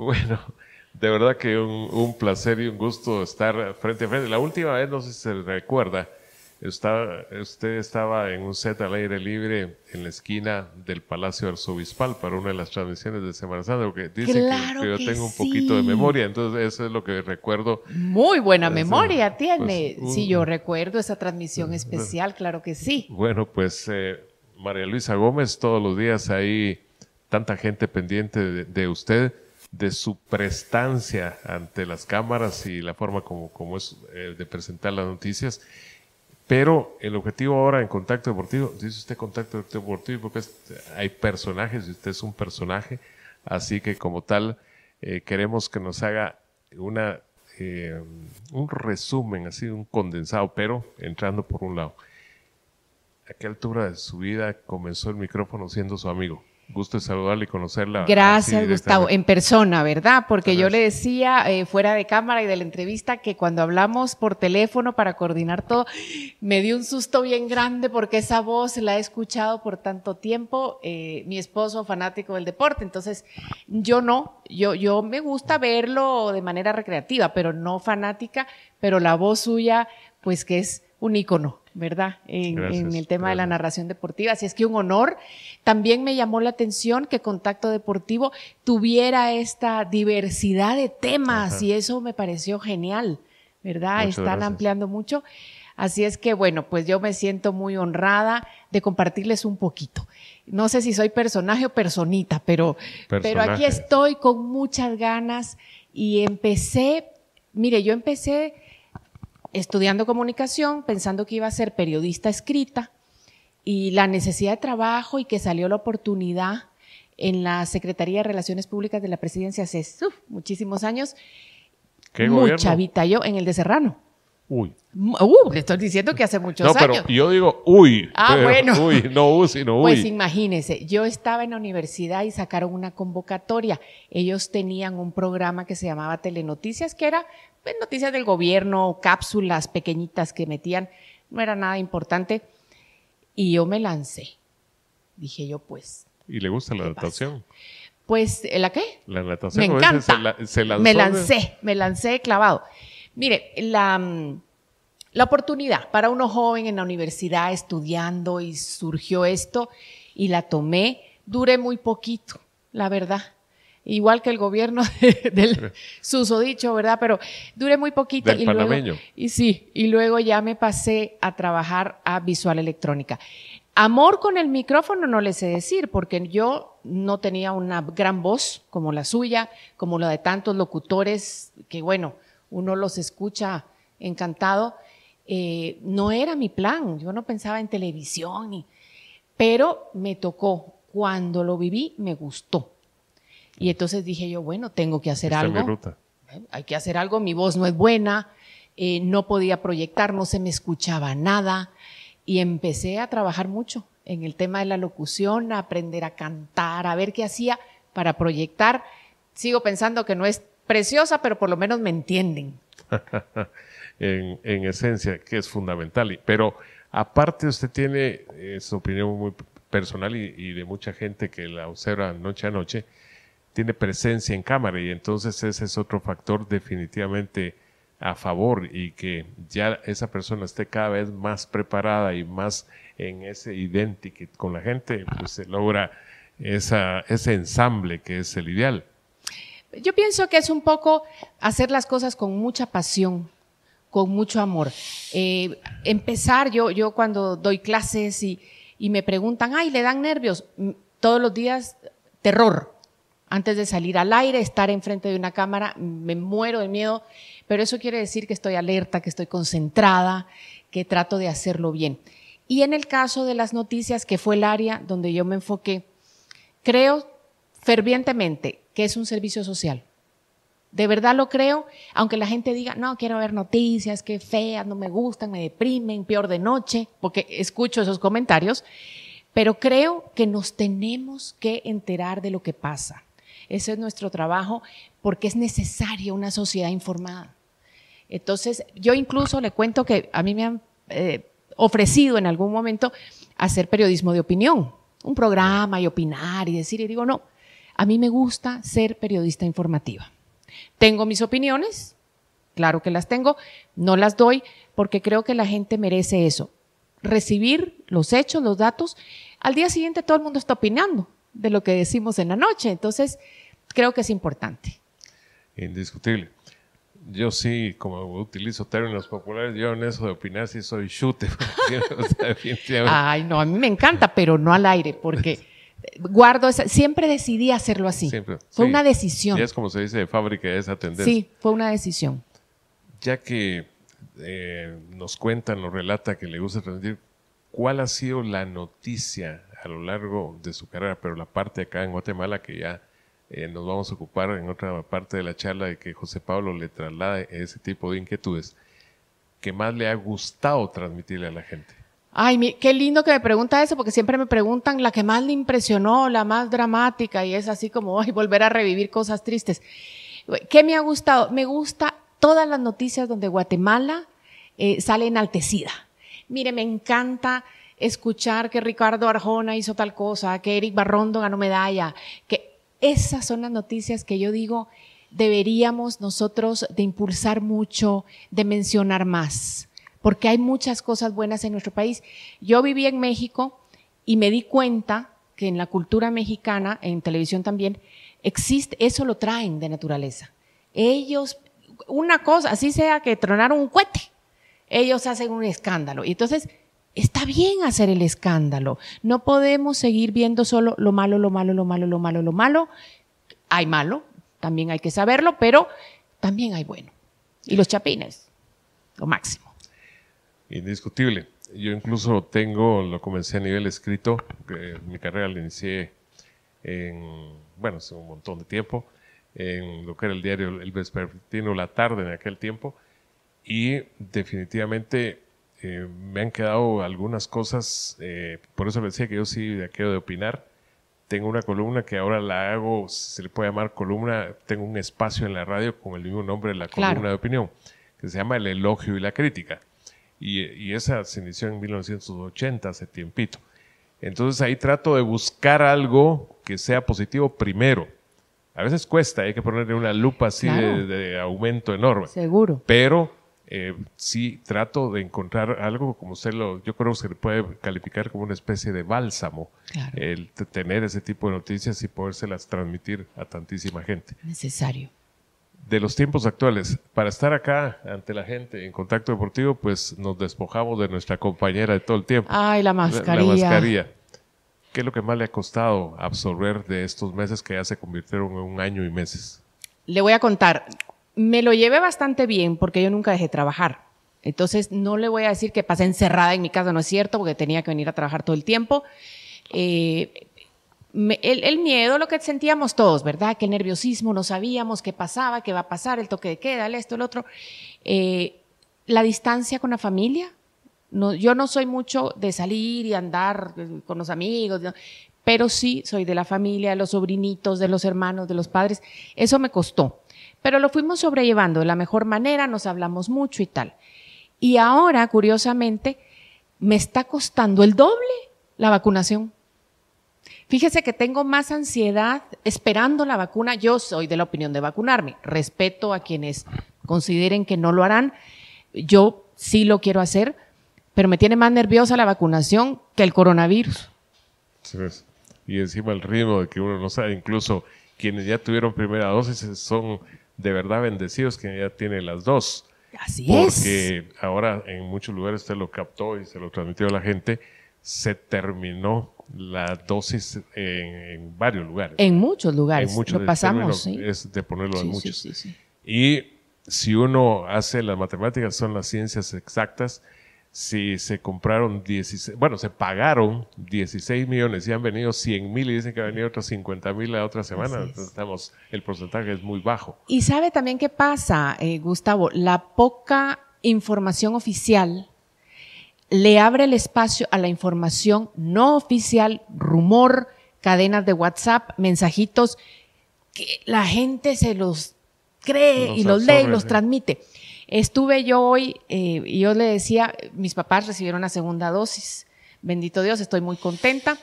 Bueno, de verdad que un, placer y un gusto estar frente a frente. La última vez, no sé si se recuerda, usted estaba en un set al aire libre en la esquina del Palacio Arzobispal para una de las transmisiones de Semana Santa, porque dice que, yo tengo un poquito de memoria, entonces eso es lo que recuerdo. Muy buena memoria pues, tiene, si yo recuerdo esa transmisión pues, pues, especial, claro que sí. Bueno, pues eh, María Luisa Gómez, todos los días hay tanta gente pendiente de, de usted de su prestancia ante las cámaras y la forma como, como es eh, de presentar las noticias. Pero el objetivo ahora en Contacto Deportivo, dice usted Contacto Deportivo porque hay personajes y usted es un personaje, así que como tal eh, queremos que nos haga una, eh, un resumen, así un condensado, pero entrando por un lado. ¿A qué altura de su vida comenzó el micrófono siendo su amigo? Gusto de saludarle y conocerla. Gracias, Gustavo. En persona, ¿verdad? Porque yo le decía eh, fuera de cámara y de la entrevista que cuando hablamos por teléfono para coordinar todo, me dio un susto bien grande porque esa voz la he escuchado por tanto tiempo. Eh, mi esposo, fanático del deporte, entonces yo no, yo, yo me gusta verlo de manera recreativa, pero no fanática, pero la voz suya, pues que es un icono. ¿verdad? En, el tema de la narración deportiva. Así es que un honor. También me llamó la atención que Contacto Deportivo tuviera esta diversidad de temas y eso me pareció genial, ¿verdad? Están ampliando mucho. Así es que, bueno, pues yo me siento muy honrada de compartirles un poquito. No sé si soy personaje o personita, pero, pero aquí estoy con muchas ganas y empecé, mire, yo empecé estudiando comunicación, pensando que iba a ser periodista escrita y la necesidad de trabajo y que salió la oportunidad en la Secretaría de Relaciones Públicas de la Presidencia hace muchísimos años. ¿Qué muy chavita yo, en el de Serrano uy. Uh, estoy diciendo que hace muchos años. No, pero yo digo, uy. Ah, bueno. Uy, no uy, sino uy. Pues imagínense, yo estaba en la universidad y sacaron una convocatoria. Ellos tenían un programa que se llamaba Telenoticias, que era pues, noticias del gobierno, cápsulas pequeñitas que metían. No era nada importante. Y yo me lancé. Dije yo, pues. ¿Y le gusta la adaptación? Pues, ¿la qué? La natación. Me encanta. me lancé, me lancé clavado. Mire, mm, la, oportunidad para uno joven en la universidad estudiando y surgió esto y la tomé, duré muy poquito, la verdad igual que el gobierno del susodicho, ¿verdad? Pero duré muy poquito. y y sí, y luego ya me pasé a trabajar a visual electrónica. Amor con el micrófono no le sé decir, porque yo no tenía una gran voz como la suya, como la de tantos locutores, que bueno, uno los escucha encantado. Eh, no era mi plan, yo no pensaba en televisión, pero me tocó. Cuando lo viví, me gustó. Y entonces dije yo, bueno, tengo que hacer algo. Hay que hacer algo, mi voz no es buena, eh, no podía proyectar, no se me escuchaba nada. Y empecé a trabajar mucho en el tema de la locución, a aprender a cantar, a ver qué hacía para proyectar. Sigo pensando que no es preciosa, pero por lo menos me entienden. en, esencia, que es fundamental. Pero aparte usted tiene eh, su opinión muy personal y, de mucha gente que la observa noche a noche, tiene presencia en cámara y entonces ese es otro factor definitivamente a favor y que ya esa persona esté cada vez más preparada y más en ese identikit con la gente, pues se logra ese ensamble que es el ideal. Yo pienso que es un poco hacer las cosas con mucha pasión, con mucho amor. Eh, empezar, yo, cuando doy clases y, y me preguntan, ay, le dan nervios, mm, todos los días terror. Antes de salir al aire, estar enfrente de una cámara, me muero de miedo, pero eso quiere decir que estoy alerta, que estoy concentrada, que trato de hacerlo bien. Y en el caso de las noticias, que fue el área donde yo me enfoqué, creo fervientemente que es un servicio social. De verdad lo creo, aunque la gente diga, no, quiero ver noticias, qué feas, no me gustan, me deprimen, peor de noche, porque escucho esos comentarios, pero creo que nos tenemos que enterar de lo que pasa. Ese es nuestro trabajo porque es necesaria una sociedad informada. Entonces, yo incluso le cuento que a mí me han eh, ofrecido en algún momento hacer periodismo de opinión, un programa y opinar y decir, y digo, no, a mí me gusta ser periodista informativa. Tengo mis opiniones, claro que las tengo, no las doy porque creo que la gente merece eso. Recibir los hechos, los datos. Al día siguiente todo el mundo está opinando de lo que decimos en la noche, entonces creo que es importante. Indiscutible. Yo sí, como utilizo términos populares, yo en eso de opinar sí soy chute. Ay, no, a mí me encanta, pero no al aire, porque guardo siempre decidí hacerlo así. fue una decisión. es como se dice fábrica es atender Sí, fue una decisión. Ya que eh, nos cuentan, nos relata que le gusta transmitir, ¿cuál ha sido la noticia a lo largo de su carrera? Pero la parte acá en Guatemala que ya eh, nos vamos a ocupar en otra parte de la charla de que José Pablo le traslade ese tipo de inquietudes. que más le ha gustado transmitirle a la gente? Ay, qué lindo que me pregunta eso, porque siempre me preguntan la que más le impresionó, la más dramática, y es así como, ay, volver a revivir cosas tristes. ¿Qué me ha gustado? Me gusta todas las noticias donde Guatemala eh, sale enaltecida. Mire, me encanta escuchar que Ricardo Arjona hizo tal cosa, que Eric Barrondo ganó medalla, que esas son las noticias que yo digo deberíamos nosotros de impulsar mucho, de mencionar más porque hay muchas cosas buenas en nuestro país. Yo viví en México y me di cuenta que en la cultura mexicana, en televisión también, existe, eso lo traen de naturaleza. Ellos, una cosa, así sea que tronaron un cohete, ellos hacen un escándalo. Y entonces, está bien hacer el escándalo. No podemos seguir viendo solo lo malo, lo malo, lo malo, lo malo, lo malo. Hay malo, también hay que saberlo, pero también hay bueno. Y los chapines, lo máximo indiscutible. Yo incluso tengo, lo comencé a nivel escrito, mi carrera la inicié en, bueno, hace un montón de tiempo, en lo que era el diario El Vespertino La Tarde en aquel tiempo, y definitivamente eh, me han quedado algunas cosas, eh, por eso decía que yo sí de aquello de opinar. Tengo una columna que ahora la hago, se le puede llamar columna, tengo un espacio en la radio con el mismo nombre de la columna de opinión, que se llama El elogio y la crítica y, esa se inició en 1980, hace tiempito. Entonces ahí trato de buscar algo que sea positivo primero. A veces cuesta, hay que ponerle una lupa así de, aumento enorme. Seguro. Pero eh, sí trato de encontrar algo, como usted lo, yo creo que se le puede calificar como una especie de bálsamo. El tener ese tipo de noticias y podérselas transmitir a tantísima gente. Necesario de los tiempos actuales. Para estar acá ante la gente en contacto deportivo, pues nos despojamos de nuestra compañera de todo el tiempo. Ay, la mascarilla. La, mascarilla. ¿Qué es lo que más le ha costado absorber de estos meses que ya se convirtieron en un año y meses? Le voy a contar. Me lo llevé bastante bien porque yo nunca dejé trabajar. Entonces, no le voy a decir que pasé encerrada en mi casa, no es cierto, porque tenía que venir a trabajar todo el tiempo. Eh, el, miedo, lo que sentíamos todos, ¿verdad? Que el nerviosismo, no sabíamos qué pasaba, qué va a pasar, el toque de queda, esto, el otro. Eh, la distancia con la familia. yo no soy mucho de salir y andar eh, con los amigos, pero sí soy de la familia, de los sobrinitos, de los hermanos, de los padres. Eso me costó. Pero lo fuimos sobrellevando de la mejor manera, nos hablamos mucho y tal. Y ahora, curiosamente, me está costando el doble la vacunación Fíjese que tengo más ansiedad esperando la vacuna. Yo soy de la opinión de vacunarme. Respeto a quienes consideren que no lo harán. Yo sí lo quiero hacer, pero me tiene más nerviosa la vacunación que el coronavirus. y encima el ritmo de que uno no sabe, incluso quienes ya tuvieron primera dosis son de verdad bendecidos que ya tienen las dos. Así es. Porque ahora en muchos lugares usted lo captó y se lo transmitió a la gente se terminó la dosis en, varios lugares. En muchos lugares. muchos, Lo pasamos, Es de ponerlo en muchos. y si uno hace las matemáticas, son las ciencias exactas, si se compraron 16, bueno, se pagaron 16 millones y han venido 100 mil y dicen que han venido otros 50 mil la otra semana, entonces estamos, el porcentaje es muy bajo. Y sabe también qué pasa, eh, Gustavo, la poca información oficial le abre el espacio a la información no oficial, rumor, cadenas de WhatsApp, mensajitos que la gente se los cree y los lee y los transmite. Estuve yo hoy eh, y yo le decía, mis papás recibieron la segunda dosis. Bendito Dios, estoy muy contenta.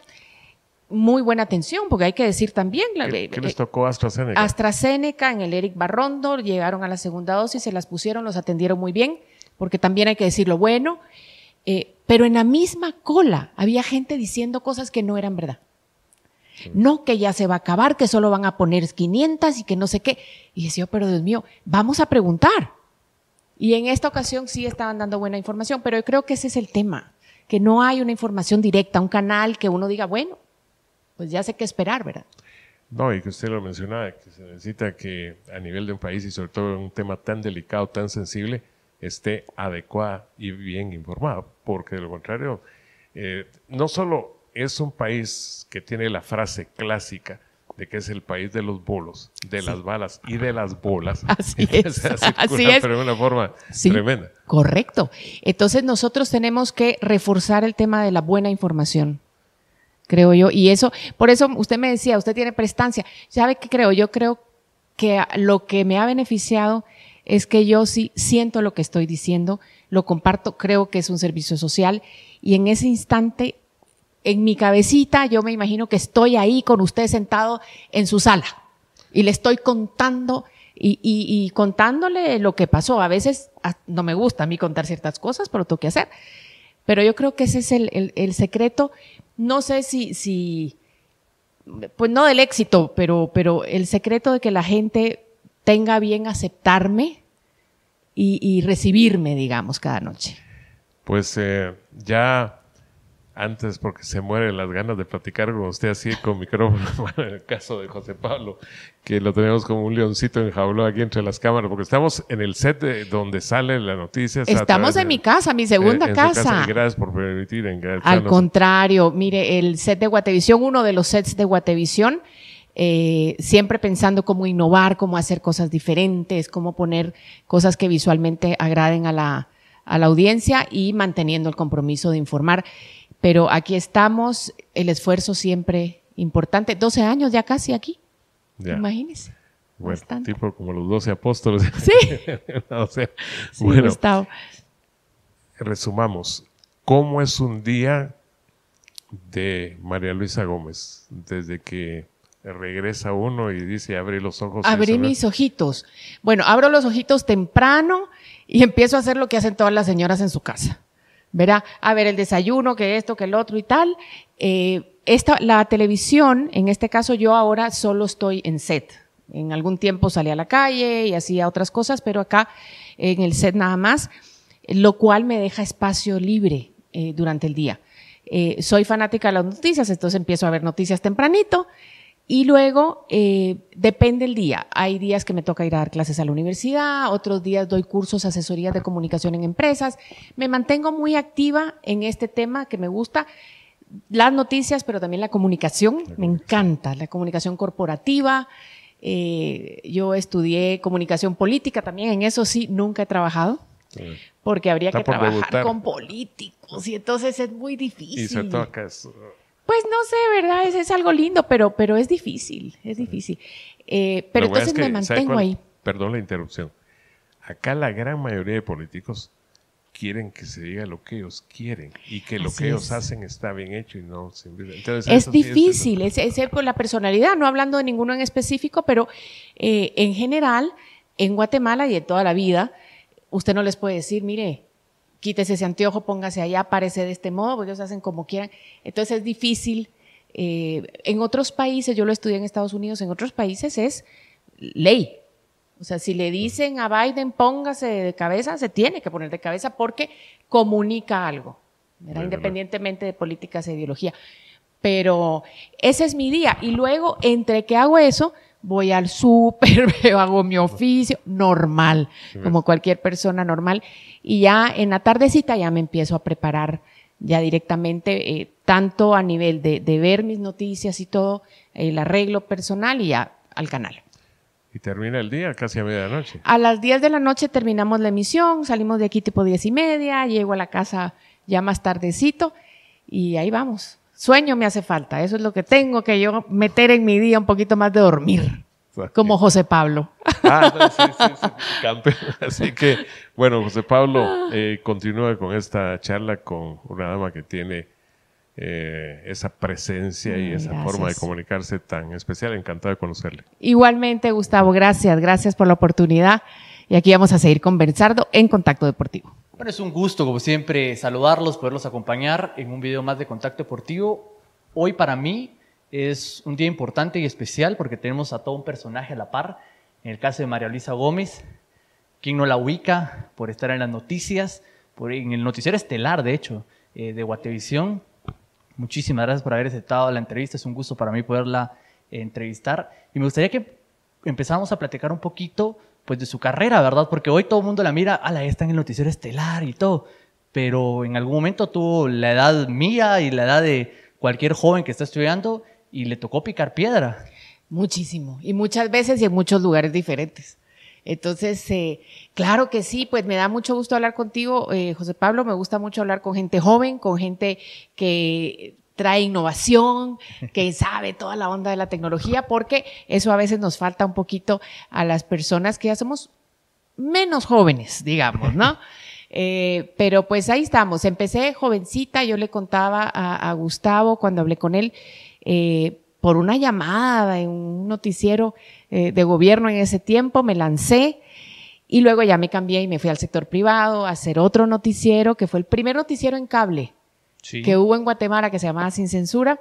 Muy buena atención, porque hay que decir también. La, ¿Qué, ¿Qué, eh, les tocó AstraZeneca? AstraZeneca en el Eric Barrondo, llegaron a la segunda dosis, se las pusieron, los atendieron muy bien, porque también hay que decir lo bueno. Eh, pero en la misma cola había gente diciendo cosas que no eran verdad. No, que ya se va a acabar, que solo van a poner 500 y que no sé qué. Y decía, oh, pero Dios mío, vamos a preguntar. Y en esta ocasión sí estaban dando buena información, pero yo creo que ese es el tema, que no hay una información directa, un canal que uno diga, bueno, pues ya sé qué esperar, ¿verdad? No, y que usted lo mencionaba, que se necesita que a nivel de un país y sobre todo en un tema tan delicado, tan sensible, esté adecuada y bien informada, porque de lo contrario, eh, no solo es un país que tiene la frase clásica de que es el país de los bolos, de las balas y de las bolas. Así es, así es. Pero de una forma tremenda. Correcto. Entonces nosotros tenemos que reforzar el tema de la buena información creo yo. Y eso, por eso usted me decía, usted tiene prestancia. ¿Sabe qué creo? Yo creo que lo que me ha beneficiado es que yo sí siento lo que estoy diciendo, lo comparto, creo que es un servicio social y en ese instante, en mi cabecita, yo me imagino que estoy ahí con usted sentado en su sala y le estoy contando y, contándole lo que pasó. A veces ah, no me gusta a mí contar ciertas cosas, pero tengo que hacer. Pero yo creo que ese es el, secreto. No sé si, si, pues no del éxito, pero, pero el secreto de que la gente tenga bien aceptarme y, recibirme, digamos, cada noche? Pues eh, ya antes, porque se mueren las ganas de platicar con usted así con micrófono, en el caso de José Pablo, que lo tenemos como un leoncito enjaulado aquí entre las cámaras, porque estamos en el set donde sale la noticia. Estamos en mi casa, mi segunda eh, casa. Gracias por permitir Al contrario, mire, el set de Guatevisión, uno de los sets de Guatevisión, eh, siempre pensando cómo innovar, cómo hacer cosas diferentes, cómo poner cosas que visualmente agraden a la, audiencia y manteniendo el compromiso de informar. Pero aquí estamos, el esfuerzo siempre importante, 12 años ya casi aquí, imagínense Bueno, tipo como los 12 apóstoles. Sí, o sea, bueno, Resumamos, ¿cómo es un día de María Luisa Gómez desde que regresa uno y dice, abrí los ojos. Abrí mis ojitos. Bueno, abro los ojitos temprano y empiezo a hacer lo que hacen todas las señoras en su casa. Verá, A ver el desayuno, que esto, que el otro y tal. Eh, esta, la televisión, en este caso yo ahora solo estoy en set. En algún tiempo salí a la calle y hacía otras cosas, pero acá en el set nada más, lo cual me deja espacio libre eh, durante el día. Eh, soy fanática de las noticias, entonces empiezo a ver noticias tempranito y luego, eh, depende el día. Hay días que me toca ir a dar clases a la universidad, otros días doy cursos, asesorías de comunicación en empresas. Me mantengo muy activa en este tema que me gusta. Las noticias, pero también la comunicación. me encanta la comunicación corporativa. Eh, yo estudié comunicación política también. En eso sí, nunca he trabajado. Porque habría que trabajar con políticos y entonces es muy difícil. Y se toca eso. Pues no sé, ¿verdad? Es, es algo lindo, pero, pero es difícil, es difícil. Eh, pero entonces me mantengo ahí. Perdón la interrupción. Acá la gran mayoría de políticos quieren que se diga lo que ellos quieren y que lo que ellos hacen está bien hecho y no Entonces, es difícil, es, es, la personalidad, no hablando de ninguno en específico, pero eh, en general, en Guatemala y en toda la vida, usted no les puede decir, mire, quítese ese anteojo, póngase allá, párese de este modo, pues ellos hacen como quieran. Entonces es difícil. Eh, en otros países, yo lo estudié en Estados Unidos, en otros países es ley. O sea, si le dicen a Biden póngase de cabeza, se tiene que poner de cabeza porque comunica algo, independientemente de políticas e ideología. Pero ese es mi día. Y luego, entre que hago eso, voy al súper, hago mi oficio, normal, como cualquier persona normal. Y ya en la tardecita ya me empiezo a preparar ya directamente, eh, tanto a nivel de, ver mis noticias y todo, el arreglo personal y ya al canal. ¿Y termina el día casi a medianoche? A las 10 de la noche terminamos la emisión, salimos de aquí tipo 10 y media, llego a la casa ya más tardecito y ahí vamos. Sueño me hace falta, eso es lo que tengo que yo meter en mi día un poquito más de dormir. Como José Pablo. Ah, sí, sí, Así que, bueno, José Pablo, eh, continúa con esta charla con una dama que tiene eh, esa presencia y mm, esa forma de comunicarse tan especial. Encantado de conocerle. Igualmente, Gustavo, gracias. Gracias por la oportunidad. Y aquí vamos a seguir conversando en Contacto Deportivo. Bueno, es un gusto, como siempre, saludarlos, poderlos acompañar en un video más de Contacto Deportivo. Hoy para mí es un día importante y especial porque tenemos a todo un personaje a la par. En el caso de María Luisa Gómez, quien no la ubica por estar en las noticias, por, en el noticiero estelar, de hecho, eh, de Guatevisión. Muchísimas gracias por haber aceptado la entrevista. Es un gusto para mí poderla eh, entrevistar. Y me gustaría que empezáramos a platicar un poquito pues de su carrera, ¿verdad? Porque hoy todo el mundo la mira, a la está en el noticiero estelar y todo, pero en algún momento tuvo la edad mía y la edad de cualquier joven que está estudiando y le tocó picar piedra. Muchísimo, y muchas veces y en muchos lugares diferentes. Entonces, eh, claro que sí, pues me da mucho gusto hablar contigo, eh, José Pablo, me gusta mucho hablar con gente joven, con gente que trae innovación, que sabe toda la onda de la tecnología, porque eso a veces nos falta un poquito a las personas que ya somos menos jóvenes, digamos, ¿no? Eh, pero pues ahí estamos. Empecé jovencita, yo le contaba a, Gustavo cuando hablé con él eh, por una llamada en un noticiero eh, de gobierno en ese tiempo, me lancé y luego ya me cambié y me fui al sector privado a hacer otro noticiero que fue el primer noticiero en cable que hubo en Guatemala que se llamaba Sin Censura.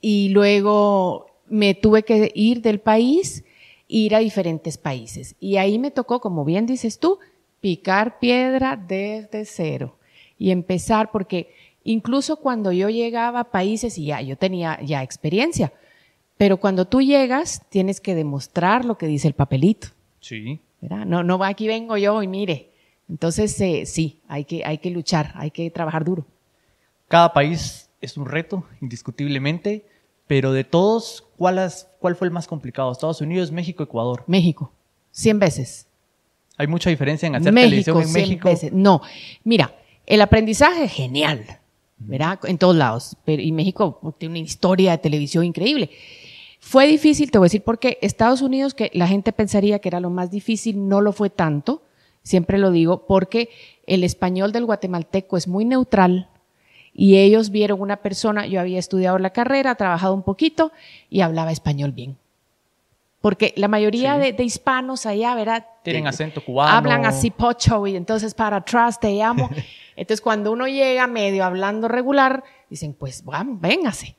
Y luego me tuve que ir del país, ir a diferentes países. Y ahí me tocó, como bien dices tú, picar piedra desde cero y empezar, porque incluso cuando yo llegaba a países y ya, yo tenía ya experiencia, pero cuando tú llegas tienes que demostrar lo que dice el papelito. Sí. No, no, aquí vengo yo y mire. Entonces, eh, sí, hay que, hay que luchar, hay que trabajar duro. Cada país es un reto, indiscutiblemente, pero de todos, ¿cuál, fue el más complicado? ¿Estados Unidos, México, Ecuador? México, 100 veces. ¿Hay mucha diferencia en hacer televisión en México? No, mira, el aprendizaje es genial, ¿verdad? En todos lados, pero, y México tiene una historia de televisión increíble. Fue difícil, te voy a decir, porque Estados Unidos, que la gente pensaría que era lo más difícil, no lo fue tanto, siempre lo digo, porque el español del guatemalteco es muy neutral, y ellos vieron una persona, yo había estudiado la carrera, trabajado un poquito y hablaba español bien. Porque la mayoría de, hispanos allá, ¿verdad? Tienen eh, acento cubano. Hablan así pocho y entonces para atrás te llamo. entonces cuando uno llega medio hablando regular, dicen, pues vamos, véngase.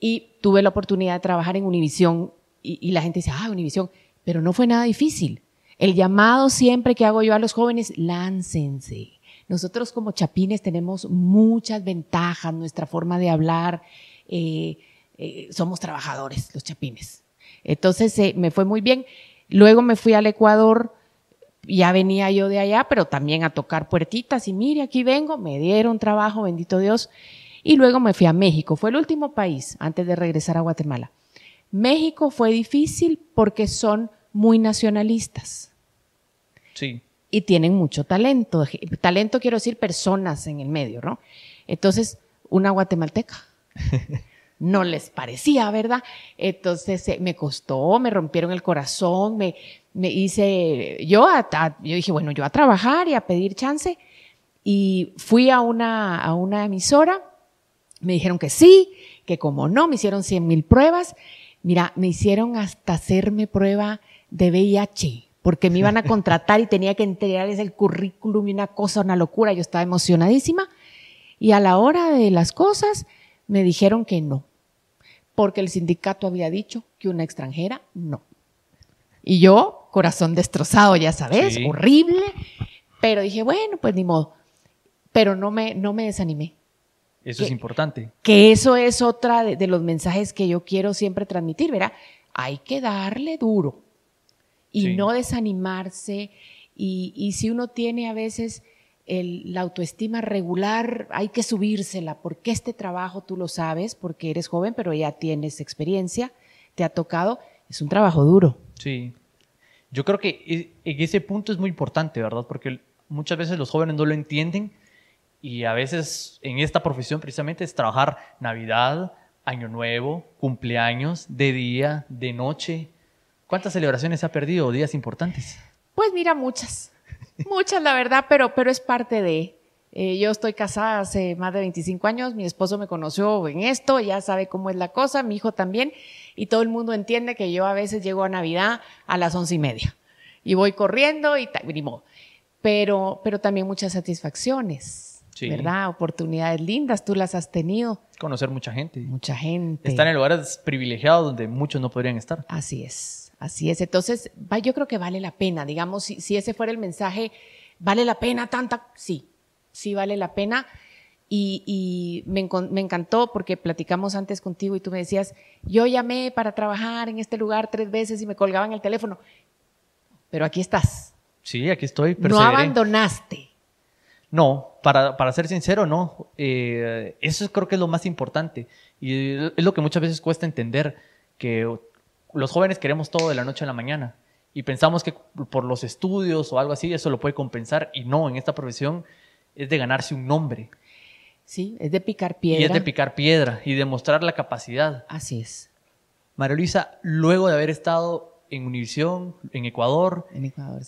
Y tuve la oportunidad de trabajar en Univisión y, y la gente dice, ah, Univisión, pero no fue nada difícil. El llamado siempre que hago yo a los jóvenes, láncense nosotros como chapines tenemos muchas ventajas, nuestra forma de hablar, eh, eh, somos trabajadores los chapines. Entonces eh, me fue muy bien. Luego me fui al Ecuador, ya venía yo de allá, pero también a tocar puertitas y mire, aquí vengo, me dieron trabajo, bendito Dios. Y luego me fui a México, fue el último país antes de regresar a Guatemala. México fue difícil porque son muy nacionalistas. Sí y tienen mucho talento. Talento quiero decir personas en el medio, ¿no? Entonces, una guatemalteca. No les parecía, ¿verdad? Entonces eh, me costó, me rompieron el corazón, me, me hice, yo, yo dije, bueno, yo a trabajar y a pedir chance. Y fui a una, a una emisora, me dijeron que sí, que como no, me hicieron 100 mil pruebas. Mira, me hicieron hasta hacerme prueba de VIH porque me iban a contratar y tenía que entregarles el currículum y una cosa, una locura. Yo estaba emocionadísima. Y a la hora de las cosas, me dijeron que no, porque el sindicato había dicho que una extranjera no. Y yo, corazón destrozado, ya sabes, horrible, pero dije, bueno, pues ni modo. Pero no me, no me desanimé. Eso es importante. Que eso es otra de, los mensajes que yo quiero siempre transmitir, ¿verdad? Hay que darle duro y no desanimarse. Y, si uno tiene a veces la autoestima regular, hay que subírsela, porque este trabajo tú lo sabes, porque eres joven, pero ya tienes experiencia, te ha tocado, es un trabajo duro. Sí. Yo creo que en ese punto es muy importante, ¿verdad? Porque muchas veces los jóvenes no lo entienden y a veces en esta profesión precisamente es trabajar Navidad, Año Nuevo, cumpleaños, de día, de noche, ¿Cuántas celebraciones ha perdido o días importantes? Pues mira, muchas. Muchas, la verdad, pero, pero es parte de. Eh, yo estoy casada hace más de 25 años, mi esposo me conoció en esto, ya sabe cómo es la cosa, mi hijo también, y todo el mundo entiende que yo a veces llego a Navidad a las once y media y voy corriendo y tal, pero, pero también muchas satisfacciones. ¿Verdad? Oportunidades lindas, tú las has tenido. Conocer mucha gente. Mucha gente. Estar en lugares privilegiados donde muchos no podrían estar. Así es. Así es, entonces va, yo creo que vale la pena, digamos, si, ese fuera el mensaje, ¿vale la pena tanta? Sí, sí vale la pena. Y, me, encantó porque platicamos antes contigo y tú me decías, yo llamé para trabajar en este lugar tres veces y me colgaban el teléfono, pero aquí estás. Sí, aquí estoy. No abandonaste. No, para, ser sincero, no. Eh, eso creo que es lo más importante. Y es lo que muchas veces cuesta entender, que los jóvenes queremos todo de la noche a la mañana y pensamos que por los estudios o algo así eso lo puede compensar y no, en esta profesión es de ganarse un nombre. Sí, es de picar piedra. Y es de picar piedra y demostrar la capacidad. Así es. María Luisa, luego de haber estado en Univisión, en Ecuador,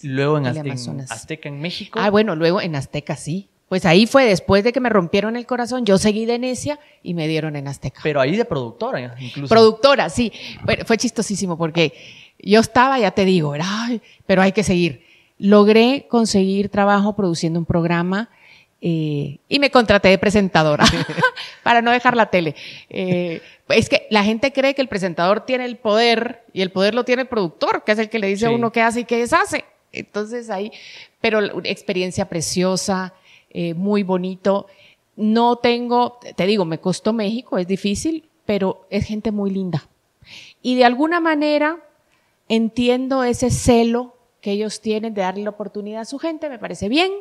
luego en, en, Azteca en México. Ah, bueno, luego en Azteca sí. Pues ahí fue después de que me rompieron el corazón, yo seguí de necia y me dieron en Azteca. Pero ahí de productora, incluso. Productora, sí. Bueno, fue chistosísimo porque yo estaba, ya te digo, era, pero hay que seguir. Logré conseguir trabajo produciendo un programa eh, y me contraté de presentadora para no dejar la tele. Eh, es que la gente cree que el presentador tiene el poder y el poder lo tiene el productor, que es el que le dice a uno qué hace y qué deshace. Entonces ahí, pero experiencia preciosa, eh, muy bonito. No tengo, te digo, me costó México, es difícil, pero es gente muy linda. Y de alguna manera entiendo ese celo que ellos tienen de darle la oportunidad a su gente, me parece bien.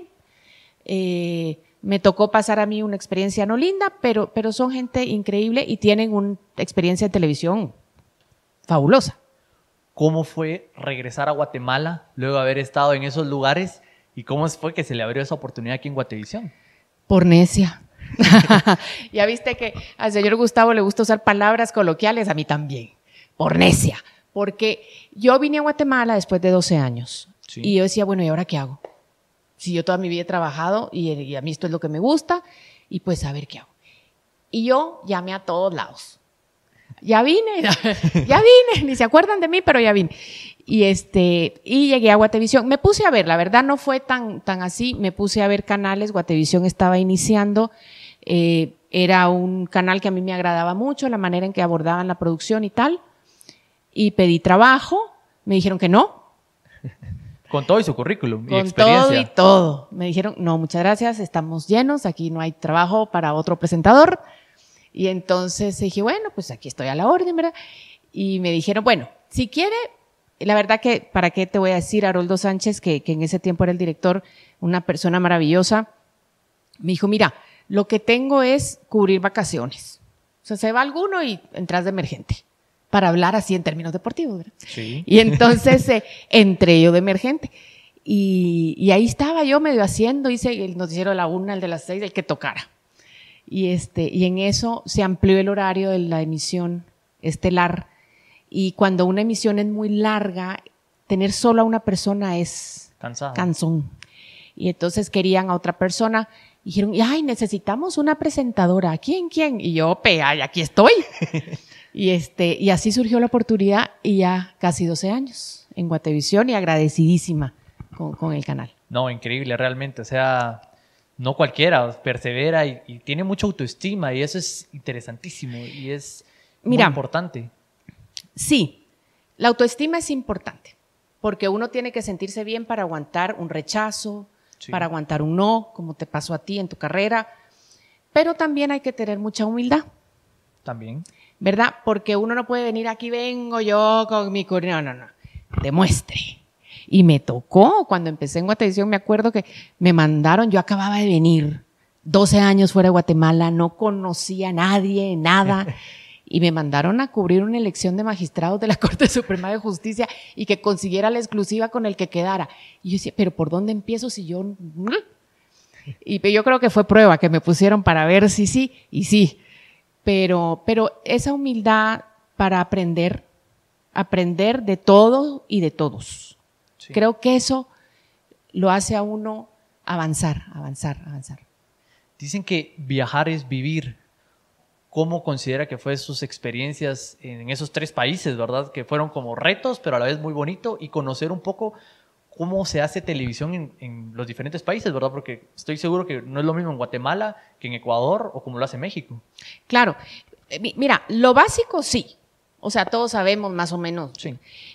Eh, me tocó pasar a mí una experiencia no linda, pero, pero son gente increíble y tienen una experiencia de televisión fabulosa. ¿Cómo fue regresar a Guatemala luego de haber estado en esos lugares ¿Y cómo fue que se le abrió esa oportunidad aquí en Guatevisión? Por necia. ya viste que al señor Gustavo le gusta usar palabras coloquiales, a mí también. Por necia. Porque yo vine a Guatemala después de 12 años. Y yo decía, bueno, ¿y ahora qué hago? Si yo toda mi vida he trabajado y, y a mí esto es lo que me gusta, y pues a ver qué hago. Y yo llamé a todos lados ya vine, ya vine, ni se acuerdan de mí, pero ya vine. Y este, y llegué a Guatevisión. Me puse a ver, la verdad no fue tan, tan así, me puse a ver canales, Guatevisión estaba iniciando, eh, era un canal que a mí me agradaba mucho, la manera en que abordaban la producción y tal. Y pedí trabajo, me dijeron que no. Con todo y su currículum. y experiencia. todo y todo. Me dijeron, no, muchas gracias, estamos llenos, aquí no hay trabajo para otro presentador. Y entonces dije, bueno, pues aquí estoy a la orden, ¿verdad? Y me dijeron, bueno, si quiere, la verdad que, ¿para qué te voy a decir, Haroldo Sánchez, que, en ese tiempo era el director, una persona maravillosa? Me dijo, mira, lo que tengo es cubrir vacaciones. O sea, se va alguno y entras de emergente para hablar así en términos deportivos. ¿verdad? Sí. Y entonces eh, entré yo de emergente. Y, y, ahí estaba yo medio haciendo, hice el noticiero de la una, el de las seis, el que tocara y, este, y en eso se amplió el horario de la emisión estelar. Y cuando una emisión es muy larga, tener solo a una persona es Cansado. cansón. Y entonces querían a otra persona. Y dijeron, ay, necesitamos una presentadora. ¿Quién, quién? Y yo, ay, aquí estoy. y, este, y así surgió la oportunidad y ya casi 12 años en Guatevisión y agradecidísima con, con el canal. No, increíble, realmente. O sea, no cualquiera, persevera y, tiene mucha autoestima y eso es interesantísimo y es importante. Sí, la autoestima es importante porque uno tiene que sentirse bien para aguantar un rechazo, para aguantar un no, como te pasó a ti en tu carrera, pero también hay que tener mucha humildad. También. ¿Verdad? Porque uno no puede venir aquí, vengo yo con mi... No, no, no. Demuestre y me tocó, cuando empecé en Guatemala. me acuerdo que me mandaron, yo acababa de venir, 12 años fuera de Guatemala, no conocía a nadie, nada. y me mandaron a cubrir una elección de magistrados de la Corte Suprema de Justicia y que consiguiera la exclusiva con el que quedara. Y yo decía, pero ¿por dónde empiezo si yo... Y yo creo que fue prueba que me pusieron para ver si sí y sí. Pero, pero esa humildad para aprender, aprender de todo y de todos. Creo que eso lo hace a uno avanzar, avanzar, avanzar. Dicen que viajar es vivir. ¿Cómo considera que fue sus experiencias en esos tres países, verdad? Que fueron como retos, pero a la vez muy bonito y conocer un poco cómo se hace televisión en, en, los diferentes países, ¿verdad? Porque estoy seguro que no es lo mismo en Guatemala que en Ecuador o como lo hace México. Claro. Eh, mira, lo básico sí, o sea, todos sabemos más o menos.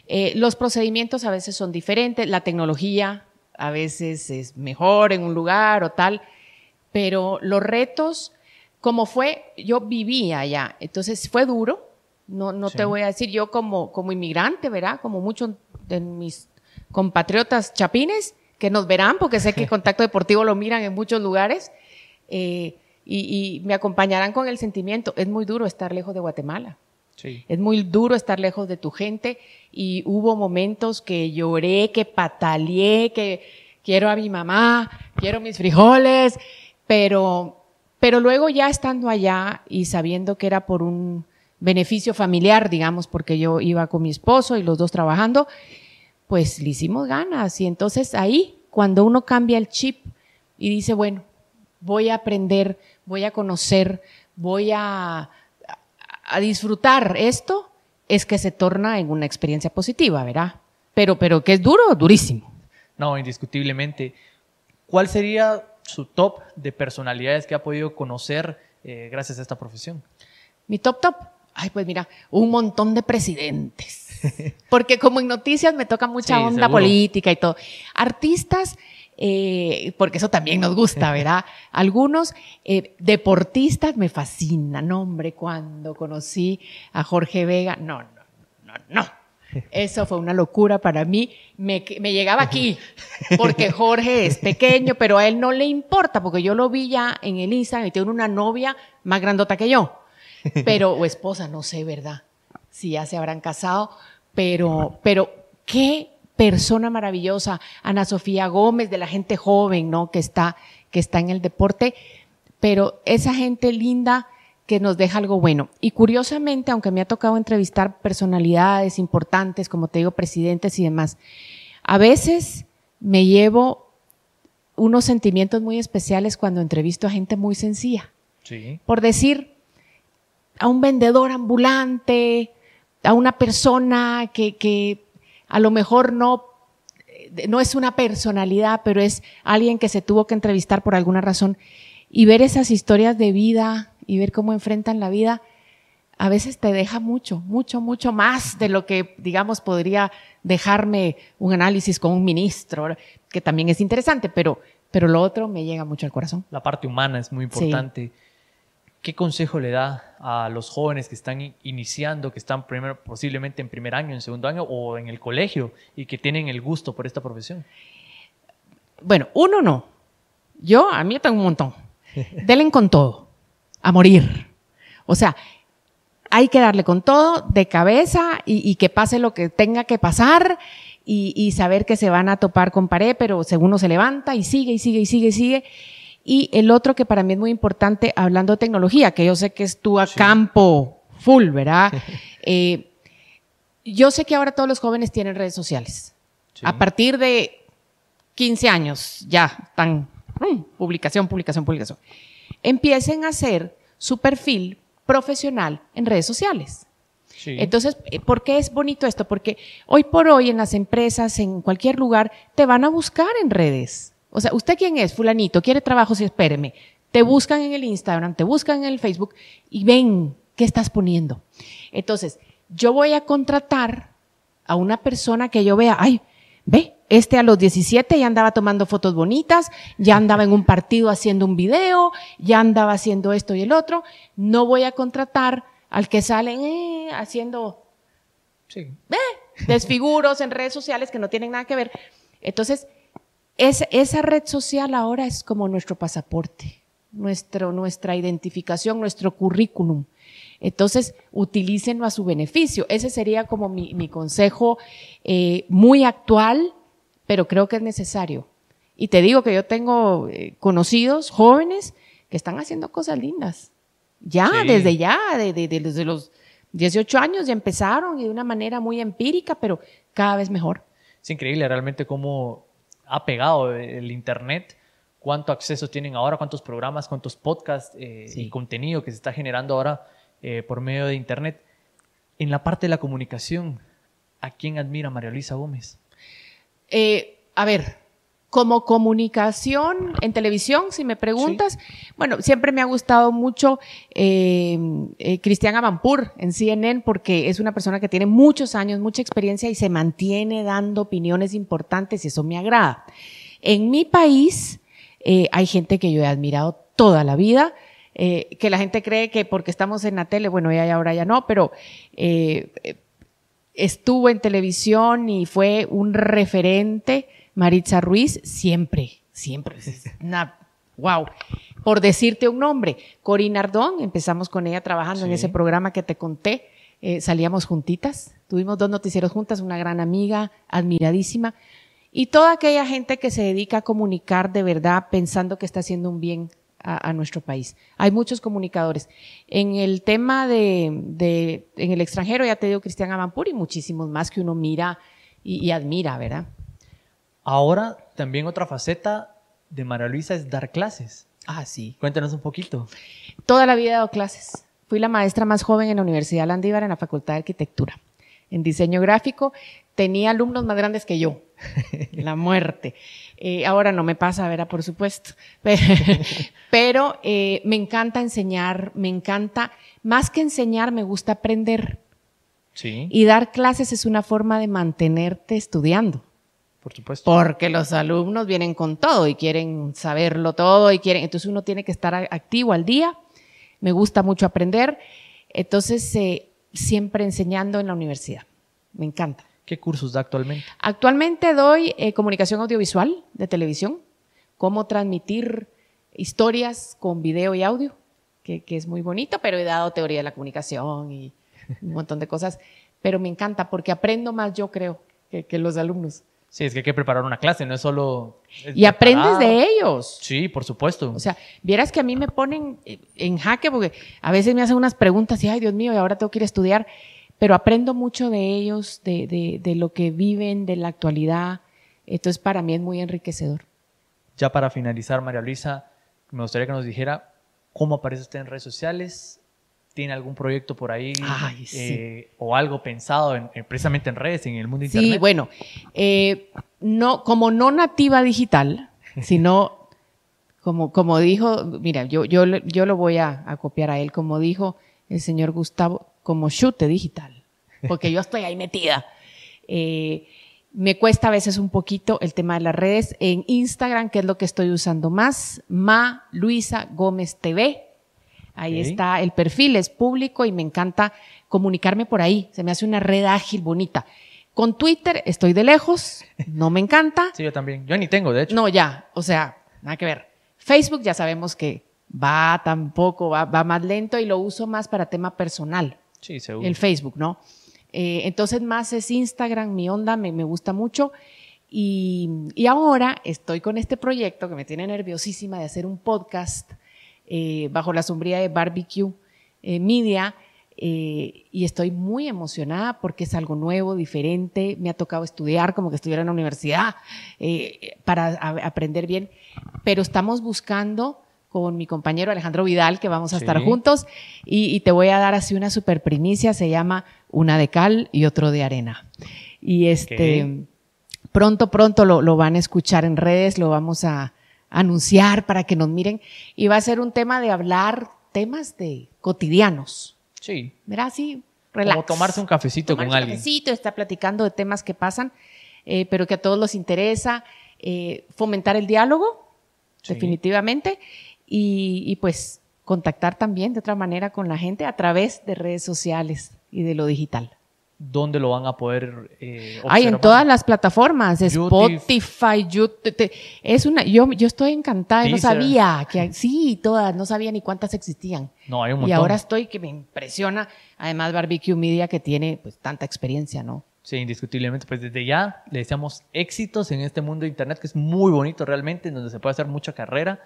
Eh, los procedimientos a veces son diferentes, la tecnología a veces es mejor en un lugar o tal, pero los retos, como fue, yo vivía allá, entonces fue duro, no, no te voy a decir, yo como, como inmigrante, ¿verdad? Como muchos de mis compatriotas chapines, que nos verán, porque sé que Contacto Deportivo lo miran en muchos lugares, eh, y me acompañarán con el sentimiento, es muy duro estar lejos de Guatemala. Es muy duro estar lejos de tu gente y hubo momentos que lloré, que pataleé, que quiero a mi mamá, quiero mis frijoles, pero, pero luego ya estando allá y sabiendo que era por un beneficio familiar, digamos, porque yo iba con mi esposo y los dos trabajando, pues le hicimos ganas. Y entonces ahí, cuando uno cambia el chip y dice, bueno, voy a aprender, voy a conocer, voy a a disfrutar esto, es que se torna en una experiencia positiva, ¿verdad? Pero, pero que es duro, durísimo. No, indiscutiblemente. ¿Cuál sería su top de personalidades que ha podido conocer eh, gracias a esta profesión? Mi top top. Ay, pues mira, un montón de presidentes. Porque como en noticias me toca mucha onda política y todo. Artistas eh, porque eso también nos gusta, ¿verdad? Algunos eh, deportistas me fascinan, hombre, cuando conocí a Jorge Vega, no, no, no, no. Eso fue una locura para mí. Me, llegaba aquí, porque Jorge es pequeño, pero a él no le importa, porque yo lo vi ya en el Instagram y tiene una novia más grandota que yo, pero, o esposa, no sé, ¿verdad? Si ya se habrán casado, pero, pero, qué persona maravillosa, Ana Sofía Gómez, de la gente joven, ¿no? Que está, que está en el deporte, pero esa gente linda que nos deja algo bueno. Y curiosamente, aunque me ha tocado entrevistar personalidades importantes, como te digo, presidentes y demás, a veces me llevo unos sentimientos muy especiales cuando entrevisto a gente muy sencilla. Por decir, a un vendedor ambulante, a una persona que a lo mejor no, eh, no es una personalidad, pero es alguien que se tuvo que entrevistar por alguna razón. Y ver esas historias de vida y ver cómo enfrentan la vida, a veces te deja mucho, mucho, mucho más de lo que, digamos, podría dejarme un análisis con un ministro, que también es interesante, pero, pero lo otro me llega mucho al corazón. La parte humana es muy importante. ¿Qué consejo le da a los jóvenes que están iniciando, que están posiblemente en primer año, en segundo año o en el colegio y que tienen el gusto por esta profesión? Bueno, uno no. Yo, a mí tengo un montón. delen con todo, a morir. O sea, hay que darle con todo, de cabeza y, que pase lo que tenga que pasar y, saber que se van a topar con pared, pero según uno se levanta y sigue y sigue y sigue y sigue. Y el otro que para mí es muy importante, hablando de tecnología, que yo sé que es tú a campo full, ¿verdad? Eh, yo sé que ahora todos los jóvenes tienen redes sociales. A partir de 15 años, ya, están, mm, publicación, publicación, publicación. Empiecen a hacer su perfil profesional en redes sociales. Entonces, eh, ¿por qué es bonito esto? Porque hoy por hoy en las empresas, en cualquier lugar, te van a buscar en redes. O sea, ¿usted quién es? Fulanito, quiere trabajo, sí, espéreme. Te buscan en el Instagram, te buscan en el Facebook y ven qué estás poniendo. Entonces, yo voy a contratar a una persona que yo vea, ay, ve, este a los 17 ya andaba tomando fotos bonitas, ya andaba en un partido haciendo un video, ya andaba haciendo esto y el otro. No voy a contratar al que salen eh, haciendo eh, desfiguros en redes sociales que no tienen nada que ver. Entonces, esa red social ahora es como nuestro pasaporte, nuestro, nuestra identificación, nuestro currículum. Entonces, utilícenlo a su beneficio. Ese sería como mi, consejo eh, muy actual, pero creo que es necesario. Y te digo que yo tengo eh, conocidos jóvenes que están haciendo cosas lindas. Ya, desde ya, desde los 18 años ya empezaron y de una manera muy empírica, pero cada vez mejor. Es increíble realmente cómo ha pegado el Internet, cuánto acceso tienen ahora, cuántos programas, cuántos podcasts eh, y contenido que se está generando ahora eh, por medio de Internet. En la parte de la comunicación, ¿a quién admira María Luisa Gómez? Eh, a ver, como comunicación en televisión, si me preguntas, bueno, siempre me ha gustado mucho eh, eh, Cristian en CNN porque es una persona que tiene muchos años, mucha experiencia y se mantiene dando opiniones importantes y eso me agrada. En mi país eh, hay gente que yo he admirado toda la vida, eh, que la gente cree que porque estamos en la tele, bueno, ya, ya ahora ya no, pero eh, estuvo en televisión y fue un referente Maritza Ruiz, siempre, siempre. wow. Por decirte un nombre, Corina Ardón, empezamos con ella trabajando en ese programa que te conté. Eh, salíamos juntitas, tuvimos dos noticieros juntas, una gran amiga, admiradísima, y toda aquella gente que se dedica a comunicar de verdad pensando que está haciendo un bien a, nuestro país. Hay muchos comunicadores. En el tema de, en el extranjero, ya te digo Cristian y muchísimos más que uno mira y admira, ¿verdad? Ahora también otra faceta de María Luisa es dar clases. Ah, sí. Cuéntanos un poquito. Toda la vida he dado clases. Fui la maestra más joven en la Universidad Landívar en la Facultad de Arquitectura. En diseño gráfico tenía alumnos más grandes que yo. la muerte. Eh, ahora no me pasa, verá Por supuesto. Pero eh, me encanta enseñar, me encanta, más que enseñar, me gusta aprender. Sí. Y dar clases es una forma de mantenerte estudiando. Por supuesto. Porque los alumnos vienen con todo y quieren saberlo todo y quieren, entonces uno tiene que estar activo al día. Me gusta mucho aprender, entonces eh, siempre enseñando en la universidad. Me encanta. ¿Qué cursos da actualmente? Actualmente doy eh, comunicación audiovisual de televisión, cómo transmitir historias con video y audio, que, es muy bonito, pero he dado teoría de la comunicación y un montón de cosas. Pero me encanta porque aprendo más, yo creo, que los alumnos. Sí, es que hay que preparar una clase, no es solo... y aprendes de ellos. Sí, por supuesto. O sea, vieras que a mí me ponen en jaque porque a veces me hacen unas preguntas y, ay, Dios mío, y ahora tengo que ir a estudiar, pero aprendo mucho de ellos, de, de lo que viven, de la actualidad. Entonces, para mí es muy enriquecedor. Ya para finalizar, María Luisa, me gustaría que nos dijera cómo aparece usted en redes sociales, tiene algún proyecto por ahí eh, o algo pensado precisamente en redes, en el mundo internet. Sí, bueno, eh, no, como no nativa digital, sino como, como dijo, mira, yo, yo, yo lo voy a, copiar a él, como dijo el señor Gustavo, como chute digital, porque yo estoy ahí metida. Eh, me cuesta a veces un poquito el tema de las redes. En Instagram, que es lo que estoy usando más, Ma Luisa Gómez TV Ahí está el perfil, es público y me encanta comunicarme por ahí. Se me hace una red ágil, bonita. Con Twitter estoy de lejos, no me encanta. sí, yo también. Yo ni tengo, de hecho. No, ya, o sea, nada que ver. Facebook ya sabemos que va tampoco, va, va más lento y lo uso más para tema personal. Sí, seguro. El Facebook, ¿no? Eh, entonces más es Instagram, mi onda, me, gusta mucho. Y, y, ahora estoy con este proyecto que me tiene nerviosísima de hacer un podcast eh, bajo la sombría de Barbecue eh, Media. Eh, y estoy muy emocionada porque es algo nuevo, diferente, me ha tocado estudiar como que estuviera en la universidad para aprender bien, pero estamos buscando con mi compañero Alejandro Vidal, que vamos a estar juntos, y, te voy a dar así una super primicia, se llama Una de cal y otro de arena. Y este, pronto, pronto lo, van a escuchar en redes, lo vamos a, anunciar, para que nos miren. Y va a ser un tema de hablar temas de cotidianos. Sí. Verá, sí, Como tomarse un cafecito con alguien. cafecito, está platicando de temas que pasan, eh, pero que a todos los interesa. Eh, fomentar el diálogo, definitivamente. y pues contactar también de otra manera con la gente a través de redes sociales y de lo digital dónde lo van a poder eh, Hay en todas las plataformas, Spotify, YouTube. es una, yo, yo estoy encantada, no sabía que sí, todas, no sabía ni cuántas existían. No, hay un Y ahora estoy que me impresiona, además Barbecue Media que tiene pues tanta experiencia, ¿no? Sí, indiscutiblemente. Pues desde ya le deseamos éxitos en este mundo de internet que es muy bonito realmente, en donde se puede hacer mucha carrera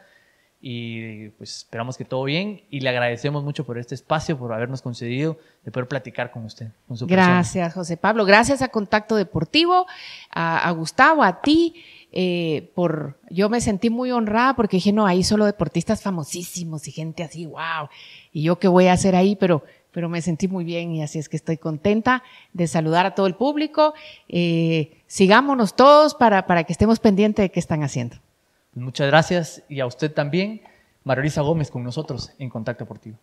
y pues esperamos que todo bien y le agradecemos mucho por este espacio, por habernos concedido de poder platicar con usted. Con su gracias, José Pablo. Gracias a Contacto Deportivo, a, Gustavo, a ti. Eh, por yo me sentí muy honrada porque dije, no, ahí solo deportistas famosísimos y gente así, wow, y yo qué voy a hacer ahí, pero, pero me sentí muy bien y así es que estoy contenta de saludar a todo el público. Eh, sigámonos todos para, para que estemos pendientes de qué están haciendo. Muchas gracias y a usted también. Marilisa Gómez con nosotros en Contacto Deportivo.